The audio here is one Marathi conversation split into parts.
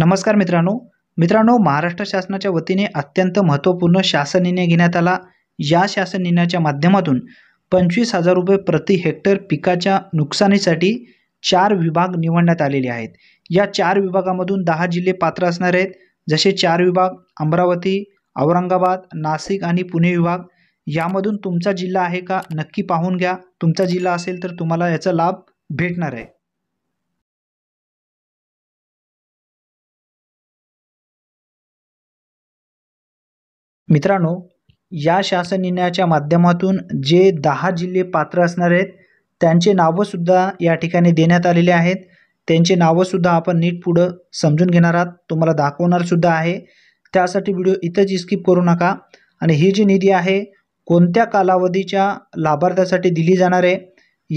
नमस्कार मित्रांनो मित्रांनो महाराष्ट्र शासनाच्या वतीने अत्यंत महत्त्वपूर्ण शासन निर्णय घेण्यात आला या शासन निर्णयाच्या माध्यमातून पंचवीस हजार रुपये प्रति हेक्टर पिकाच्या नुकसानीसाठी चार विभाग निवडण्यात आलेले आहेत या चार विभागामधून दहा जिल्हे पात्र असणार आहेत जसे चार विभाग अमरावती औरंगाबाद नाशिक आणि पुणे विभाग यामधून तुमचा जिल्हा आहे का नक्की पाहून घ्या तुमचा जिल्हा असेल तर तुम्हाला याचा लाभ भेटणार आहे मित्रांनो या शासन निर्णयाच्या माध्यमातून जे दहा जिल्हे पात्र असणार आहेत त्यांचे नावंसुद्धा या ठिकाणी देण्यात आलेले आहेत त्यांचे नावंसुद्धा आपण नीट पुढं समजून घेणार आहात तुम्हाला दाखवणारसुद्धा आहे त्यासाठी व्हिडिओ इथंच स्किप करू नका आणि ही जी निधी आहे कोणत्या कालावधीच्या लाभार्थ्यासाठी दिली जाणार आहे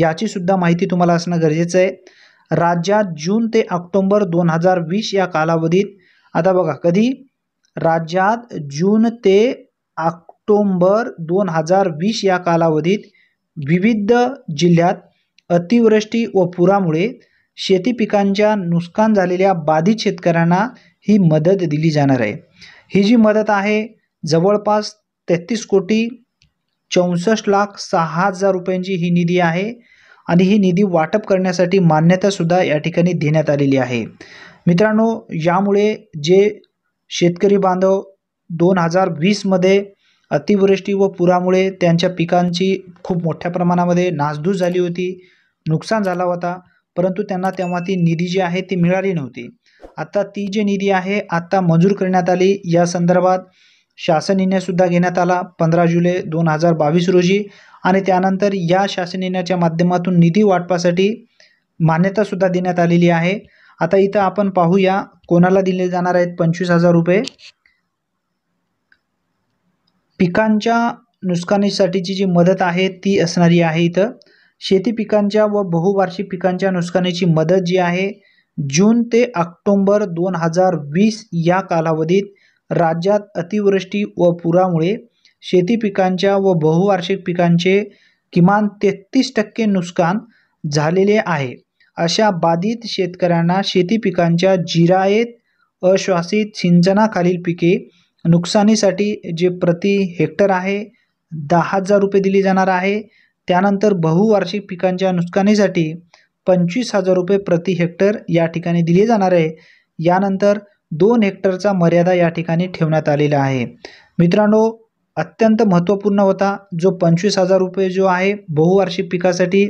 याचीसुद्धा माहिती तुम्हाला असणं गरजेचं आहे राज्यात जून ते ऑक्टोंबर दोन हजार वीस या कालावधीत आता बघा कधी राज्यात जून ते ऑक्टोंबर दोन हजार वीस या कालावधीत विविध जिल्ह्यात अतिवृष्टी व पुरामुळे शेती पिकांच्या नुकसान झालेल्या बाधित शेतकऱ्यांना ही मदत दिली जाणार आहे ही जी मदत आहे जवळपास तेहतीस कोटी चौसष्ट लाख सहा हजार रुपयांची ही निधी आहे आणि ही निधी वाटप करण्यासाठी मान्यतासुद्धा या ठिकाणी देण्यात आलेली आहे मित्रांनो यामुळे जे शेतकरी बांधव दोन हजार वीसमध्ये अतिवृष्टी व पुरामुळे त्यांच्या पिकांची खूप मोठ्या प्रमाणामध्ये नासधूस झाली होती नुकसान झाला होता परंतु त्यांना तेव्हा ती निधी जी आहे ती मिळाली नव्हती आता ती जी निधी आहे आत्ता मंजूर करण्यात आली या संदर्भात शासन निर्णयसुद्धा घेण्यात आला पंधरा जुलै दोन हजार बावीस रोजी आणि त्यानंतर या शासन निर्णयाच्या माध्यमातून निधी वाटपासाठी मान्यतासुद्धा देण्यात आलेली आहे आता इथं आपण पाहूया कोणाला दिले जाणार आहेत पंचवीस हजार रुपये पिकांच्या नुकसानीसाठीची जी मदत आहे ती असणारी आहे इथं शेती पिकांच्या व बहुवार्षिक पिकांच्या नुकसानीची मदत जी आहे जून ते ऑक्टोंबर दोन हजार वीस या कालावधीत राज्यात अतिवृष्टी व पुरामुळे शेती पिकांच्या व बहुवार्षिक पिकांचे किमान तेहतीस टक्के नुकसान झालेले आहे अशा बाधित शेतकऱ्यांना शेती पिकांच्या जिरायत अश्वासित सिंचनाखालील पिके नुकसानीसाठी जे प्रति हेक्टर आहे दहा हजार रुपये दिली जाणार आहे त्यानंतर बहुवार्षिक पिकांच्या नुकसानीसाठी पंचवीस हजार रुपये प्रति हेक्टर या ठिकाणी दिले जाणार आहे यानंतर दोन हेक्टरचा मर्यादा या ठिकाणी ठेवण्यात आलेला आहे मित्रांनो अत्यंत महत्त्वपूर्ण होता जो पंचवीस हजार रुपये जो आहे बहुवार्षिक पिकासाठी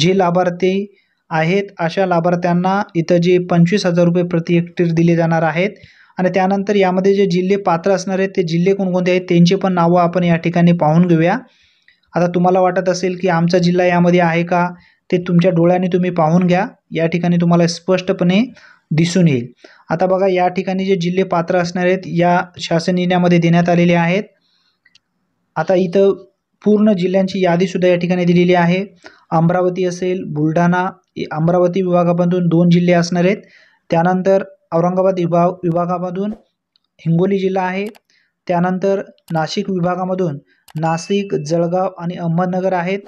जे लाभार्थी आहेत अशा लाभार्थ्यांना इथं जे पंचवीस हजार रुपये प्रति हेक्टर दिले जाणार आहेत आणि त्यानंतर यामध्ये जे जिल्हे पात्र असणार आहेत ते जिल्हे कोणकोणते आहेत त्यांचे पण नावं आपण या ठिकाणी पाहून घेऊया आता तुम्हाला वाटत असेल की आमचा जिल्हा यामध्ये आहे का ते तुमच्या डोळ्याने तुम्ही पाहून घ्या या ठिकाणी तुम्हाला स्पष्टपणे दिसून येईल आता बघा या ठिकाणी जे जिल्हे पात्र असणार आहेत या शासन देण्यात आलेले आहेत आता इथं पूर्ण जिल्ह्यांची यादीसुद्धा या ठिकाणी दिलेली आहे अमरावती असेल बुलढाणा अमरावती विभागामधून दोन जिल्हे असणार आहेत त्यानंतर औरंगाबाद विभाग विभागामधून हिंगोली जिल्हा आहे त्यानंतर नाशिक विभागामधून नाशिक जळगाव आणि अहमदनगर आहेत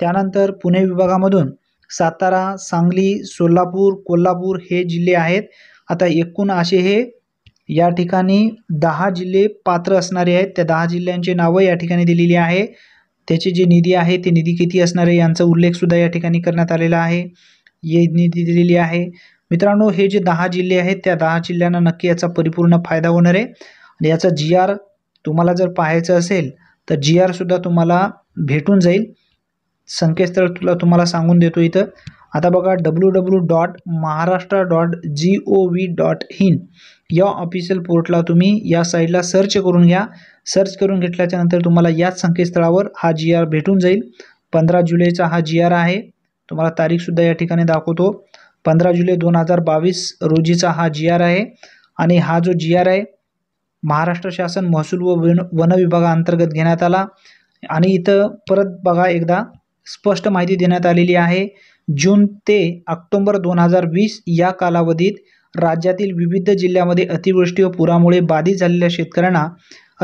त्यानंतर पुणे विभागामधून सातारा सांगली सोलापूर कोल्हापूर हे जिल्हे आहेत आता एकूण असे हे या ठिकाणी दहा जिल्हे पात्र असणारे आहेत त्या दहा जिल्ह्यांचे नावं या ठिकाणी दिलेली आहे त्याची जी निधी आहे ते निधी किती असणार आहे यांचा उल्लेखसुद्धा या ठिकाणी करण्यात आलेला आहे ये निधी दिलेली आहे मित्रांनो हे जे दहा जिल्हे आहेत त्या दहा जिल्ह्यांना नक्की याचा परिपूर्ण फायदा होणार आहे आणि याचा जी आर तुम्हाला जर पाहायचं असेल तर जी सुद्धा तुम्हाला भेटून जाईल संकेतस्थळ तुला तुम्हाला सांगून देतो इथं आता बघा W W dot Maharashtra dot G O V dot in या ऑफिशियल पोर्टला तुम्ही या साईडला सर्च करून घ्या सर्च करून घेतल्याच्यानंतर तुम्हाला याच संकेतस्थळावर हा जी आर भेटून जाईल पंधरा जुलैचा हा जी आर आहे तुम्हाला तारीखसुद्धा या ठिकाणी दाखवतो पंधरा जुलै दोन हजार बावीस रोजीचा हा जी आर आहे आणि हा जो जी आर आहे महाराष्ट्र शासन महसूल व वन वन विभागाअंतर्गत घेण्यात आला आणि इथं परत बघा एकदा स्पष्ट माहिती देण्यात आलेली आहे जून ते ऑक्टोंबर दोन हजार वीस या कालावधीत राज्यातील विविध जिल्ह्यामध्ये अतिवृष्टी व पुरामुळे बाधित झालेल्या शेतकऱ्यांना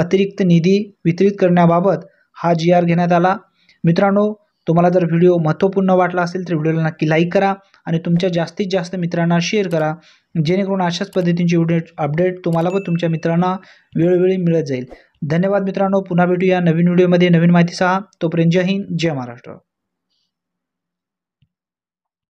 अतिरिक्त निधी वितरित करण्याबाबत हा जी आर घेण्यात आला मित्रांनो तुम्हाला जर व्हिडिओ महत्त्वपूर्ण वाटला असेल तर व्हिडिओला नक्की लाईक करा आणि तुमच्या जास्तीत जास्त मित्रांना शेअर करा जेणेकरून अशाच पद्धतींची व्हिडिओ अपडेट तुम्हाला व तुमच्या मित्रांना वेळोवेळी मिळत जाईल धन्यवाद मित्रांनो पुन्हा भेटूया नवीन व्हिडिओमध्ये नवीन माहितीसह तोपर्यंत जय हिंद जय महाराष्ट्र